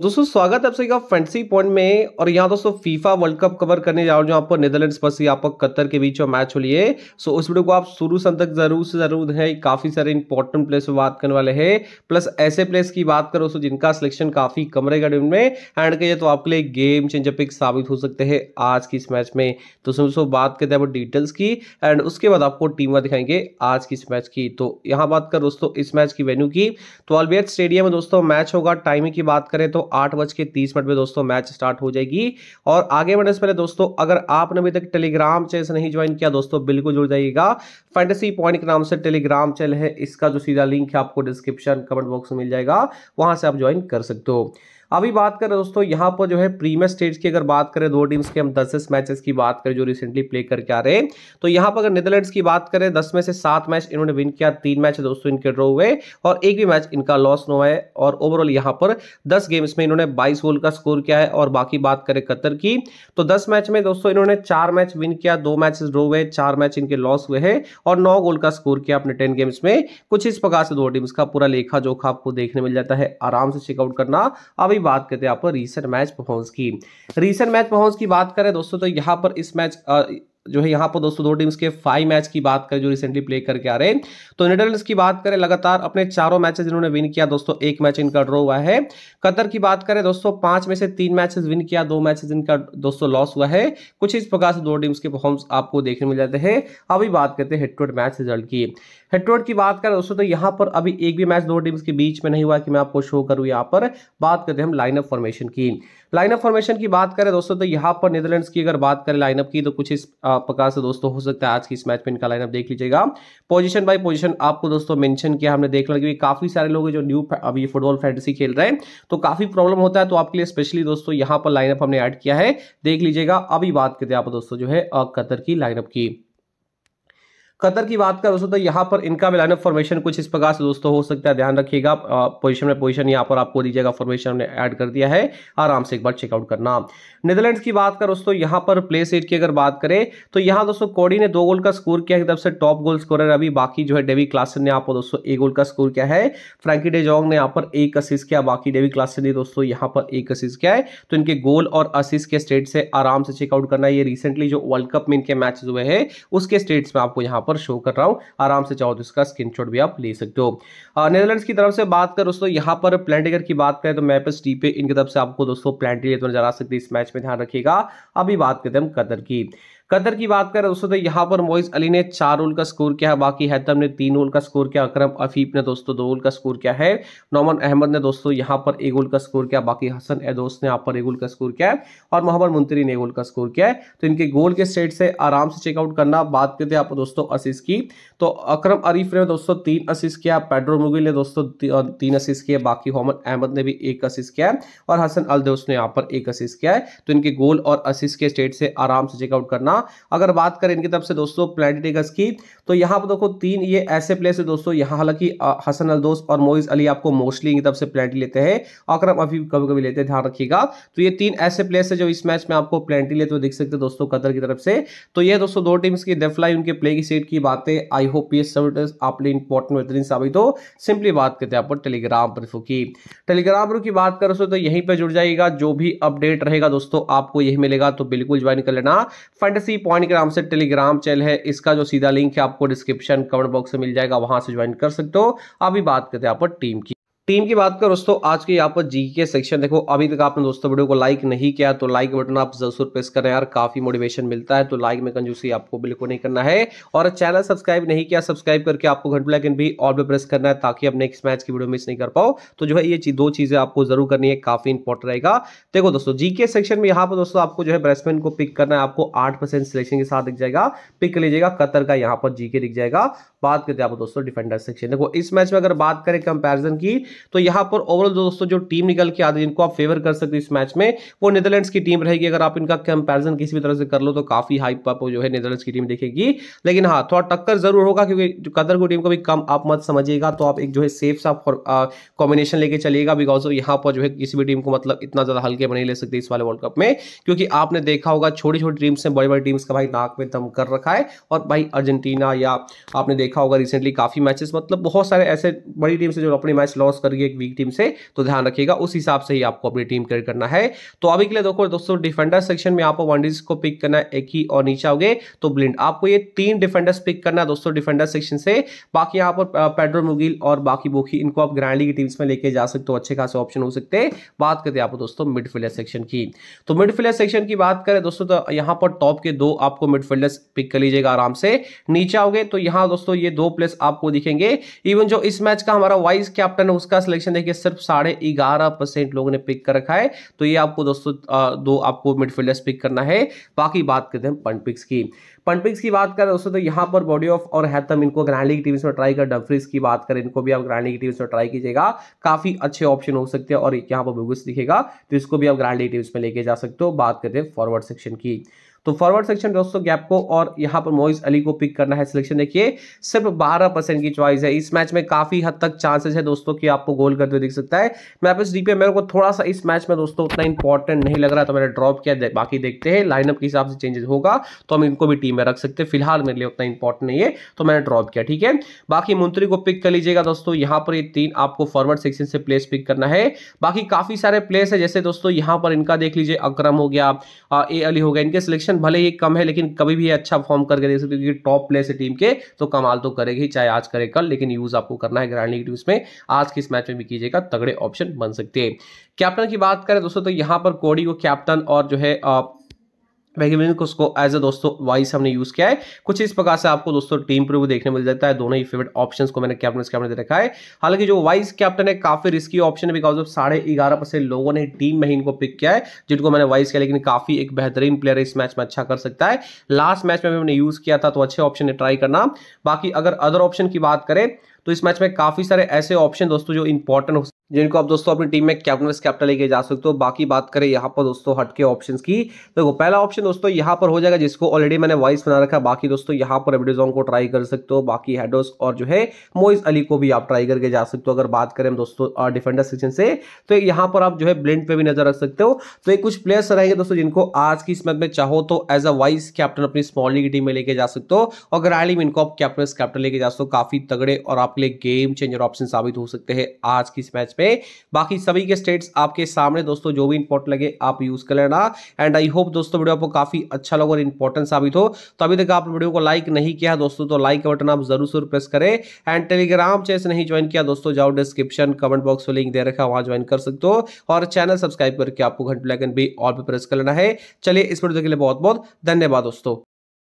दोस्तों स्वागत है आप सभी का फैंसी पॉइंट में और यहाँ दोस्तों फीफा वर्ल्ड कप कवर करने जा रहा हूँ जो आपको नेदरलैंड्स पर आपको कतर के बीच मैच हो लिए सो उस वीडियो को आप शुरू से तक जरूर से जरूर है काफी सारे इंपॉर्टेंट प्लेस पर बात करने वाले हैं प्लस ऐसे प्लेस की बात करो सो जिनका सिलेक्शन काफी कम रहेगा टीम में एंड कहिए तो आपके लिए गेम चेंजर पिक साबित हो सकते हैं आज की इस मैच में तो दोस्तों बात करते हैं डिटेल्स की एंड उसके बाद आपको टीम दिखाएंगे आज की इस मैच की तो यहाँ बात कर दोस्तों इस मैच की वेन्यू की तो ऑलबियत स्टेडियम में दोस्तों मैच होगा टाइमिंग की बात करें तो आठ बज के तीस मिनट में दोस्तों मैच स्टार्ट हो जाएगी और आगे बढ़ने से पहले दोस्तों अगर आपने अभी तक टेलीग्राम चैनल नहीं ज्वाइन किया दोस्तों बिल्कुल जुड़ जाइएगा फैंटेसी पॉइंट के नाम से टेलीग्राम चैनल है इसका जो सीधा लिंक है आपको डिस्क्रिप्शन कमेंट बॉक्स में मिल जाएगा वहां से आप ज्वाइन कर सकते हो अभी बात करें दोस्तों यहाँ पर जो है प्रीमियर स्टेज की अगर बात करें दो टीम्स के हम दस दस मैचेस की बात करें जो रिसेंटली प्ले करके आ रहे हैं तो यहाँ पर अगर नीदरलैंड्स की बात करें दस में से सात मैच इन्होंने विन किया तीन मैच दोस्तों इनके ड्रॉ हुए और एक भी मैच इनका लॉस न हुआ है और ओवरऑल यहाँ पर दस गेम्स में इन्होंने बाईस गोल का स्कोर किया है और बाकी बात करें कतर की तो दस मैच में दोस्तों इन्होंने चार मैच विन किया दो मैच ड्रो हुए चार मैच इनके लॉस हुए हैं और नौ गोल का स्कोर किया अपने टेन गेम्स में कुछ इस प्रकार से दो टीम्स का पूरा लेखा जोखा आपको देखने मिल जाता है आराम से चेकआउट करना अभी अभी बात करते हैं यहाँ रिसेंट मैच परफॉर्मेंस की रिसेंट मैच परफॉर्मेंस की बात करें दोस्तों तो यहाँ पर इस मैच जो है यहाँ पर दोस्तों दो टीम्स के फाइव मैच की बात करें जो रिसेंटली प्ले करके आ रहे तो नीदरलैंड्स की बात करें लगातार अपने चारों मैचेस जिन्होंने विन किया दोस्तों एक मैच इनका ड्रॉ हुआ है कतर की बात करें दोस्तों पांच में से तीन मैचेस विन किया दो मैचेस इनका दोस्तों लॉस हुआ है कुछ इस प्रकार से दो टीम्स के परफॉर्म्स आपको देखने मिल जाते हैं अभी बात करते हैं हेड मैच रिजल्ट की हेड की बात करें दोस्तों तो यहां पर अभी एक भी मैच दो टीम्स के बीच में नहीं हुआ कि मैं आपको शो करूं यहां पर बात करते हैं हम लाइनअप फॉर्मेशन की लाइनअप फॉर्मेशन की बात करें दोस्तों तो यहाँ पर नीदरलैंड्स की अगर बात करें लाइनअप की तो कुछ इस प्रकार से दोस्तों हो सकता है आज की इस मैच में इनका लाइनअप देख लीजिएगा पोजीशन बाय पोजीशन आपको दोस्तों मेंशन किया हमने देख लिया क्योंकि काफी सारे लोग जो न्यू अभी फुटबॉल फैंटेसी खेल रहे हैं तो काफी प्रॉब्लम होता है तो आपके लिए स्पेशली दोस्तों यहाँ पर लाइनअप हमने ऐड किया है देख लीजिएगा अभी बात करते हैं आप दोस्तों जो है कतर की लाइनअप की कतर की बात करें दोस्तों तो यहाँ पर इनका भी ऑफ फॉर्मेशन कुछ इस प्रकार से दोस्तों हो सकता है ध्यान रखिएगा पोजीशन में पोजीशन यहाँ पर आपको दीजिएगा फॉर्मेशन ने ऐड कर दिया है आराम से एक बार चेकआउट करना नीदरलैंड्स की बात करें दोस्तों यहाँ पर प्ले सेट की अगर बात करें तो यहाँ दोस्तों कोडी ने दो गोल का स्कोर किया है तरफ से टॉप गोल स्कोरर अभी बाकी जो है डेवी क्लासन ने यहाँ पर दोस्तों एक गोल का स्कोर किया है फ्रेंकी डेजोंग ने यहाँ पर एक असिस्ट किया बाकी डेवी क्लासन ने दोस्तों यहाँ पर एक असिस किया है तो इनके गोल और असिस्ट के स्टेट से आराम से चेकआउट करना ये रिसेंटली जो वर्ल्ड कप में इनके मैचेस हुए हैं उसके स्टेट्स में आपको यहाँ पर शो कर रहा हूँ आराम से चाहो तो इसका स्क्रीन भी आप ले सकते हो नेदरलैंड्स की तरफ से बात कर दोस्तों यहाँ पर प्लान्टिकर की बात करें तो मैपस टी पे इनकी तरफ से आपको दोस्तों प्लान्टिकर नजर आ सकती है इस मैच में ध्यान रखिएगा अभी बात करते हैं हम की कतर की बात करें दोस्तों तो यहाँ पर मोइज अली ने चार ओल का स्कोर किया है बाकी हैतम ने तीन ओल का स्कोर किया अक्रम अफीफ ने दोस्तों दो ओल का स्कोर किया है नोमन अहमद ने दोस्तों यहाँ पर एक ओल का स्कोर किया बाकी हसन एदोस ने यहाँ पर एक ओल का स्कोर किया है और मोहम्मद मुंतरी ने गोल का स्कोर किया है तो इनके गोल के सेट से आराम से चेकआउट करना बात करते हैं आप दोस्तों असिस की तो अक्रम अरीफ ने दोस्तों तीन असिस किया पेड्रो मुगिल ने दोस्तों तीन असिस किया बाकी मोहम्मद अहमद ने भी एक असिस किया है और हसन अलदोस ने यहाँ पर एक असिस किया है तो इनके गोल और असिस के स्टेट से आराम से चेकआउट करना हाँ अगर बात करें इनकी तरफ से दोस्तों प्लेटिटिकस की तो यहाँ पर देखो तीन ये ऐसे प्लेस है दोस्तों यहाँ हालांकि हसन अलदोस और मोइज अली आपको मोस्टली इनकी तरफ से प्लेनेटी लेते हैं अक्रम अभी कभी कभी लेते हैं ध्यान रखिएगा तो ये तीन ऐसे प्लेस है जो इस मैच में आपको प्लेनेटी लेते हुए दिख सकते दोस्तों कतर की तरफ से तो ये दोस्तों दो टीम्स की डेफलाई उनके प्ले की सीट की बातें आई होप ये सब आपने इंपॉर्टेंट बेहतरीन साबित हो सिंपली बात करते हैं आप टेलीग्राम पर की टेलीग्राम पर की बात करो तो यहीं पर जुड़ जाएगा जो भी अपडेट रहेगा दोस्तों आपको यही मिलेगा तो बिल्कुल ज्वाइन कर लेना फंड सी पॉइंट नाम से टेलीग्राम चैनल है इसका जो सीधा लिंक है आपको डिस्क्रिप्शन कमेंट बॉक्स में मिल जाएगा वहां से ज्वाइन कर सकते हो अभी बात करते हैं आप टीम की टीम की बात करें दोस्तों आज के यहाँ पर जी के सेक्शन देखो अभी तक आपने दोस्तों वीडियो को लाइक नहीं किया तो लाइक बटन आप जरूर प्रेस करें यार काफी मोटिवेशन मिलता है तो लाइक में कंजूसी आपको बिल्कुल नहीं करना है और चैनल सब्सक्राइब नहीं किया सब्सक्राइब करके आपको घंटे लाइकन भी और भी प्रेस करना है ताकि आप नेक्स्ट मैच की वीडियो मिस नहीं कर पाओ तो जो है ये दो चीजें आपको जरूर करनी है काफी इंपॉर्टेंट रहेगा देखो दोस्तों जी सेक्शन में यहाँ पर दोस्तों आपको जो है बैट्समैन को पिक करना है आपको आठ सिलेक्शन के साथ दिख जाएगा पिक कर लीजिएगा कतर का यहाँ पर जीके दिख जाएगा बात करते हैं आप दोस्तों डिफेंडर सेक्शन देखो इस मैच में अगर बात करें कंपेरिजन की तो यहाँ पर ओवरऑल दोस्तों जो टीम निकल के आती है जिनको आप फेवर कर सकते इस मैच में वो नीदरलैंड्स की टीम रहेगी अगर आप इनका कंपेरिजन किसी भी तरह से कर लो तो काफी हाइप आप जो है नीदरलैंड्स की टीम देखेगी लेकिन हाँ थोड़ा टक्कर जरूर होगा क्योंकि कदर को टीम को भी कम आप मत समझिएगा तो आप एक जो है सेफ सा कॉम्बिनेशन लेके चलिएगा बिकॉज यहाँ पर जो है किसी भी टीम को मतलब इतना ज़्यादा हल्के में नहीं ले सकते इस वाले वर्ल्ड कप में क्योंकि आपने देखा होगा छोटी छोटी टीम्स ने बड़ी बड़ी टीम्स का भाई नाक में दम कर रखा है और भाई अर्जेंटीना या आपने देखा होगा रिसेंटली काफ़ी मैचेस मतलब बहुत सारे ऐसे बड़ी टीम से जो अपनी मैच लॉस कर उतर गई एक वीक टीम से तो ध्यान रखिएगा उस हिसाब से ही आपको अपनी टीम क्रिएट करना है तो अभी के लिए देखो दोस्तों डिफेंडर सेक्शन में आपको वनडीज को पिक करना है एक ही और नीचे आओगे तो ब्लिंड आपको ये तीन डिफेंडर्स पिक करना है दोस्तों डिफेंडर सेक्शन से बाकी यहाँ पर पेड्रो मुगिल और बाकी बोखी इनको आप ग्रैंड लीग टीम्स में लेके जा सकते हो अच्छे खासे ऑप्शन हो सकते हैं बात करते हैं आपको दोस्तों मिडफील्डर सेक्शन की तो मिडफील्डर सेक्शन की बात करें दोस्तों तो यहाँ पर टॉप के दो आपको मिडफील्डर्स पिक कर लीजिएगा आराम से नीचे आओगे तो यहाँ दोस्तों ये दो प्लेस आपको दिखेंगे इवन जो इस मैच का हमारा वाइस कैप्टन है उसका का सिलेक्शन देखिए सिर्फ साढ़े ग्यारह परसेंट लोगों ने पिक कर रखा है तो ये आपको दोस्तों दो आपको मिडफील्डर्स पिक करना है बाकी बात करते हैं पंट की पंट की बात करें दोस्तों तो यहाँ पर बॉडी ऑफ और हैथम इनको ग्रैंड लीग टीम्स में ट्राई कर डम्फ्रीज की बात करें इनको भी आप ग्रैंड लीग टीम्स में ट्राई कीजिएगा काफी अच्छे ऑप्शन हो सकते हैं और यहाँ पर बुगस दिखेगा तो इसको भी आप ग्रैंड लीग टीम्स में लेके जा सकते हो बात करते हैं फॉरवर्ड सेक्शन की तो फॉरवर्ड सेक्शन दोस्तों गैप को और यहाँ पर मोइज अली को पिक करना है सिलेक्शन देखिए सिर्फ बारह परसेंट की चॉइस है इस मैच में काफी हद तक चांसेस है दोस्तों कि आपको गोल करते हुए दिख सकता है मैं इस मेरे को थोड़ा सा इस मैच में दोस्तों उतना इंपॉर्टेंट नहीं लग रहा तो मैंने ड्रॉप किया बाकी देखते हैं लाइनअप के हिसाब से चेंजेस होगा तो हम इनको भी टीम में रख सकते हैं फिलहाल मेरे लिए उतना इंपॉर्टेंट नहीं है तो मैंने ड्रॉप किया ठीक है बाकी मुंत्री को पिक कर लीजिएगा दोस्तों यहाँ पर ये तीन आपको फॉरवर्ड सेक्शन से प्लेस पिक करना है बाकी काफी सारे प्लेस है जैसे दोस्तों यहाँ पर इनका देख लीजिए अक्रम हो गया ए अली हो गया इनके सिलेक्शन पोजीशन भले ही कम है लेकिन कभी भी अच्छा फॉर्म करके देख सकते हो क्योंकि टॉप प्लेस है टीम के तो कमाल तो करेगी चाहे आज करे कल लेकिन यूज आपको करना है ग्रैंड लीग टीम्स में आज के इस मैच में भी कीजिएगा तगड़े ऑप्शन बन सकते हैं कैप्टन की बात करें दोस्तों तो यहां पर कोडी को कैप्टन और जो है मैगजीन को उसको एज अ दोस्तों वाइस हमने यूज किया है कुछ इस प्रकार से आपको दोस्तों टीम पर भी देखने मिल जाता है दोनों ही फेवरेट ऑप्शन को मैंने कैप्टन कैप्टन दे रखा है हालांकि जो वाइस कैप्टन है काफी रिस्की ऑप्शन है बिकॉज ऑफ साढ़े ग्यारह परसेंट लोगों ने टीम में ही इनको पिक किया है जिनको मैंने वाइस किया लेकिन काफी एक बेहतरीन प्लेयर इस मैच में अच्छा कर सकता है लास्ट मैच में भी हमने यूज किया था तो अच्छे ऑप्शन है ट्राई करना बाकी अगर अदर ऑप्शन की बात करें तो इस मैच में काफी सारे ऐसे ऑप्शन दोस्तों जो इंपॉर्टेंट जिनको आप दोस्तों अपनी टीम में वाइस कैप्टन लेके जा सकते हो बाकी बात करें यहाँ पर दोस्तों हटके ऑप्शन की देखो पहला ऑप्शन दोस्तों यहाँ पर हो जाएगा जिसको ऑलरेडी मैंने वाइस बना रखा बाकी दोस्तों यहाँ पर एबिडोजोंग को ट्राई कर सकते हो बाकी हेडोस और जो है मोइस अली को भी आप ट्राई करके जा सकते हो अगर बात करें दोस्तों डिफेंडर सेक्शन से तो यहाँ पर आप जो है ब्लिंड पर भी नजर रख सकते हो तो ये कुछ प्लेयर्स रहेंगे दोस्तों जिनको आज की इस मैच में चाहो तो एज अ वाइस कैप्टन अपनी स्मॉल लीग टीम में लेके जा सकते हो और ग्रैली इनको आप कैप्टन कैप्टन लेके जा सकते हो काफी तगड़े और आपके लिए गेम चेंजर ऑप्शन साबित हो सकते हैं आज की इस मैच पे बाकी सभी के स्टेट्स आपके सामने दोस्तों जो भी इंपोर्ट लगे आप यूज कर लेना एंड आई होप दोस्तों वीडियो आपको काफी अच्छा लगा और इंपॉर्टेंट साबित हो तो अभी तक आप वीडियो को लाइक नहीं किया दोस्तों तो लाइक का बटन आप जरूर जरूर प्रेस करें एंड टेलीग्राम चैनल नहीं ज्वाइन किया दोस्तों जाओ डिस्क्रिप्शन कमेंट बॉक्स में लिंक दे रखा वहां ज्वाइन कर सकते हो और चैनल सब्सक्राइब करके आपको घंटे लाइकन भी और भी प्रेस कर लेना है चलिए इस वीडियो के लिए बहुत बहुत धन्यवाद दोस्तों